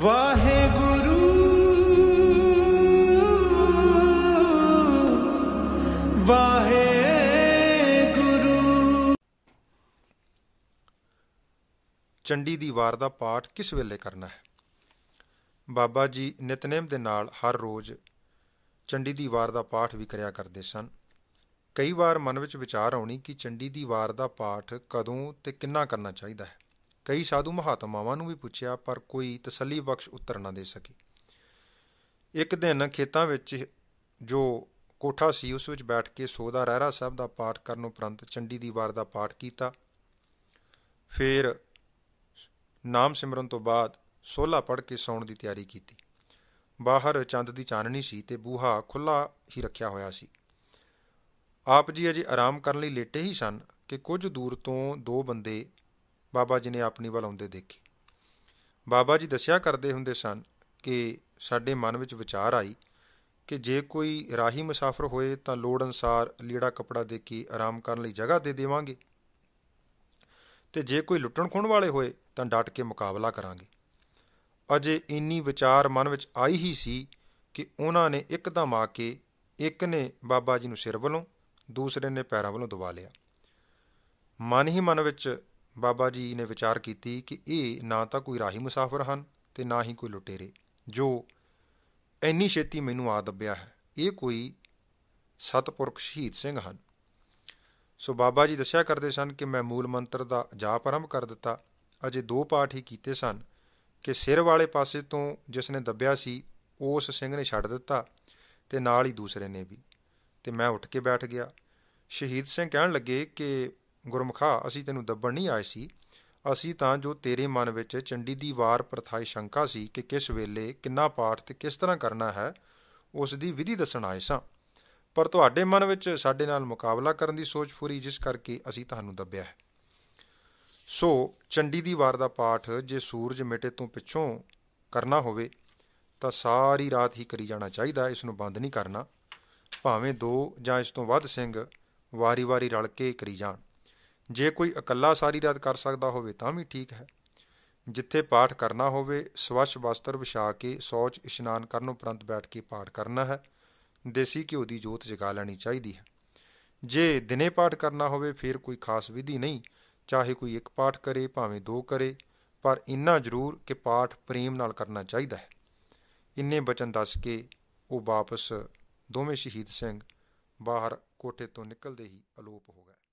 ਵਾਹਿਗੁਰੂ ਵਾਹਿਗੁਰੂ ਚੰਡੀ ਦੀ ਵਾਰ ਦਾ ਪਾਠ ਕਿਸ ਵੇਲੇ ਕਰਨਾ ਹੈ ਬਾਬਾ ਜੀ ਨਿਤਨੇਮ ਦੇ ਨਾਲ ਹਰ ਰੋਜ਼ ਚੰਡੀ ਦੀ ਵਾਰ ਦਾ ਪਾਠ ਵੀ ਕਰਿਆ ਕਰਦੇ ਸਨ ਕਈ ਵਾਰ ਮਨ ਵਿੱਚ ਵਿਚਾਰ ਆਉਣੀ ਕਿ ਚੰਡੀ ਦੀ ਵਾਰ ਦਾ ਪਾਠ ਕਦੋਂ ਤੇ ਕਿੰਨਾ ਕਰਨਾ ਚਾਹੀਦਾ ਹੈ ਕਈ ਸਾਧੂ ਮਹਾਤਮਾਵਾਂ ਨੂੰ ਵੀ ਪੁੱਛਿਆ ਪਰ ਕੋਈ ਤਸੱਲੀ ਬਖਸ਼ ਉੱਤਰ ਨਾ ਦੇ ਸਕੇ ਇੱਕ ਦਿਨ ਖੇਤਾਂ ਵਿੱਚ ਜੋ ਕੋਠਾ ਸੀ ਉਸ ਵਿੱਚ ਬੈਠ ਕੇ ਸੋਦਾ ਰਹਿਰਾ ਸਾਹਿਬ ਦਾ ਪਾਠ ਕਰਨ ਉਪਰੰਤ ਚੰਡੀ ਦੀ ਵਾਰ ਦਾ ਪਾਠ ਕੀਤਾ ਫਿਰ ਨਾਮ ਸਿਮਰਨ ਤੋਂ ਬਾਅਦ ਸੋਲਾ ਪੜ ਕੇ ਸੌਣ ਦੀ ਤਿਆਰੀ ਕੀਤੀ ਬਾਹਰ ਚੰਦ ਦੀ ਚਾਨਣੀ ਸੀ ਤੇ ਬੂਹਾ ਖੁੱਲਾ ਹੀ ਰੱਖਿਆ ਹੋਇਆ ਸੀ ਆਪ ਜੀ ਅਜੇ ਆਰਾਮ ਕਰਨ ਲਈ ਲੇਟੇ ਹੀ ਸਨ ਕਿ ਕੁਝ ਦੂਰ ਤੋਂ ਦੋ ਬੰਦੇ ਬਾਬਾ ਜੀ ਨੇ ਆਪਣੀ ਵੱਲ ਆਉਂਦੇ ਦੇਖੇ ਬਾਬਾ ਜੀ ਦੱਸਿਆ ਕਰਦੇ ਹੁੰਦੇ ਸਨ ਕਿ ਸਾਡੇ ਮਨ ਵਿੱਚ ਵਿਚਾਰ ਆਈ ਕਿ ਜੇ ਕੋਈ ਰਾਹੀ ਮੁਸਾਫਰ ਹੋਏ ਤਾਂ ਲੋੜ ਅਨਸਾਰ ਲੀੜਾ ਕਪੜਾ ਦੇ ਕੇ ਆਰਾਮ ਕਰਨ ਲਈ ਜਗ੍ਹਾ ਦੇ ਦੇਵਾਂਗੇ ਤੇ ਜੇ ਕੋਈ ਲੁੱਟਣ ਖੋਣ ਵਾਲੇ ਹੋਏ ਤਾਂ ਡਟ ਕੇ ਮੁਕਾਬਲਾ ਕਰਾਂਗੇ ਅਜੇ ਇੰਨੀ ਵਿਚਾਰ ਮਨ ਵਿੱਚ ਆਈ ਹੀ ਸੀ ਕਿ ਉਹਨਾਂ ਨੇ ਇੱਕਦਮ ਆ ਕੇ ਇੱਕ ਨੇ ਬਾਬਾ ਜੀ ਨੂੰ ਸਿਰ ਵੱਲੋਂ ਦੂਸਰੇ ਨੇ ਪੈਰਾਂ ਵੱਲੋਂ ਦਬਾ ਲਿਆ ਮਨ ਹੀ ਮਨ ਵਿੱਚ ਬਾਬਾ ਜੀ ਨੇ ਵਿਚਾਰ ਕੀਤੀ ਕਿ ਇਹ ਨਾ ਤਾਂ ਕੋਈ ਰਾਹੀ ਮੁਸਾਫਰ ਹਨ ਤੇ ਨਾ ਹੀ ਕੋਈ ਲੁਟੇਰੇ ਜੋ ਇੰਨੀ ਛੇਤੀ ਮੈਨੂੰ ਆ ਦੱਬਿਆ ਹੈ ਇਹ ਕੋਈ ਸਤਪੁਰਖ ਸ਼ਹੀਦ ਸਿੰਘ ਹਨ ਸੋ ਬਾਬਾ ਜੀ ਦੱਸਿਆ ਕਰਦੇ ਸਨ ਕਿ ਮੈਂ ਮੂਲ ਮੰਤਰ ਦਾ ਜਾਪ ਆਰੰਭ ਕਰ ਦਿੱਤਾ ਅਜੇ ਦੋ ਪਾਠ ਹੀ ਕੀਤੇ ਸਨ ਕਿ ਸਿਰ ਵਾਲੇ ਪਾਸੇ ਤੋਂ ਜਿਸ ਨੇ ਦੱਬਿਆ ਸੀ ਉਸ ਸਿੰਘ ਨੇ ਛੱਡ ਦਿੱਤਾ ਤੇ ਨਾਲ ਹੀ ਦੂਸਰੇ ਨੇ ਵੀ ਤੇ ਮੈਂ ਉੱਠ ਕੇ ਬੈਠ ਗਿਆ ਸ਼ਹੀਦ ਸਿੰਘ ਕਹਿਣ ਲੱਗੇ ਕਿ ਗੁਰਮਖਾ ਅਸੀਂ ਤੈਨੂੰ ਦੱਬਣ ਨਹੀਂ ਆਏ ਸੀ ਅਸੀਂ ਤਾਂ ਜੋ ਤੇਰੇ ਮਨ ਵਿੱਚ ਚੰਡੀ ਦੀ ਵਾਰ ਪ੍ਰਥਾਈ ਸ਼ੰਕਾ ਸੀ ਕਿ ਕਿਸ ਵੇਲੇ ਕਿੰਨਾ ਪਾਠ ਤੇ ਕਿਸ ਤਰ੍ਹਾਂ ਕਰਨਾ ਹੈ ਉਸ ਦੀ ਵਿਧੀ ਦੱਸਣ ਆਏ ਸਾਂ ਪਰ ਤੁਹਾਡੇ ਮਨ ਵਿੱਚ ਸਾਡੇ ਨਾਲ ਮੁਕਾਬਲਾ ਕਰਨ ਦੀ ਸੋਚ ਫੁਰੀ ਜਿਸ ਕਰਕੇ ਅਸੀਂ ਤੁਹਾਨੂੰ ਦੱਬਿਆ ਹੈ ਸੋ ਚੰਡੀ ਦੀ ਵਾਰ ਦਾ ਪਾਠ ਜੇ ਸੂਰਜ ਮਿਟੇ ਤੋਂ ਪਿੱਛੋਂ ਕਰਨਾ ਹੋਵੇ ਤਾਂ ਸਾਰੀ ਰਾਤ ਹੀ ਕਰੀ ਜਾਣਾ ਚਾਹੀਦਾ ਇਸ ਨੂੰ ਬੰਦ ਨਹੀਂ ਕਰਨਾ ਭਾਵੇਂ ਦੋ ਜਾਂ ਇਸ ਤੋਂ ਵੱਧ ਸਿੰਘ ਵਾਰੀ-ਵਾਰੀ ਰਲ ਕੇ ਕਰੀ ਜਾਣ ਜੇ ਕੋਈ ਇਕੱਲਾ ਸਾਰੀ ਰਾਤ ਕਰ ਸਕਦਾ ਹੋਵੇ ਤਾਂ ਵੀ ਠੀਕ ਹੈ ਜਿੱਥੇ ਪਾਠ ਕਰਨਾ ਹੋਵੇ ਸਵੱਛ ਵਸਤਰ ਵਿਛਾ ਕੇ ਸੌਚ ਇਸ਼ਨਾਨ ਕਰਨ ਉਪਰੰਤ ਬੈਠ ਕੇ ਪਾਠ ਕਰਨਾ ਹੈ ਦੇਸੀ ਘਿਓ ਦੀ ਜੋਤ ਜਗਾ ਲੈਣੀ ਚਾਹੀਦੀ ਹੈ ਜੇ ਦਿਨੇ ਪਾਠ ਕਰਨਾ ਹੋਵੇ ਫਿਰ ਕੋਈ ਖਾਸ ਵਿਧੀ ਨਹੀਂ ਚਾਹੇ ਕੋਈ ਇੱਕ ਪਾਠ ਕਰੇ ਭਾਵੇਂ ਦੋ ਕਰੇ ਪਰ ਇੰਨਾ ਜ਼ਰੂਰ ਕਿ ਪਾਠ ਪ੍ਰੇਮ ਨਾਲ ਕਰਨਾ ਚਾਹੀਦਾ ਹੈ ਇੰਨੇ ਬਚਨ ਦੱਸ ਕੇ ਉਹ ਵਾਪਸ ਦੋਵੇਂ ਸ਼ਹੀਦ ਸਿੰਘ ਬਾਹਰ ਕੋਠੇ ਤੋਂ ਨਿਕਲਦੇ ਹੀ ਅਲੋਪ ਹੋ ਗਏ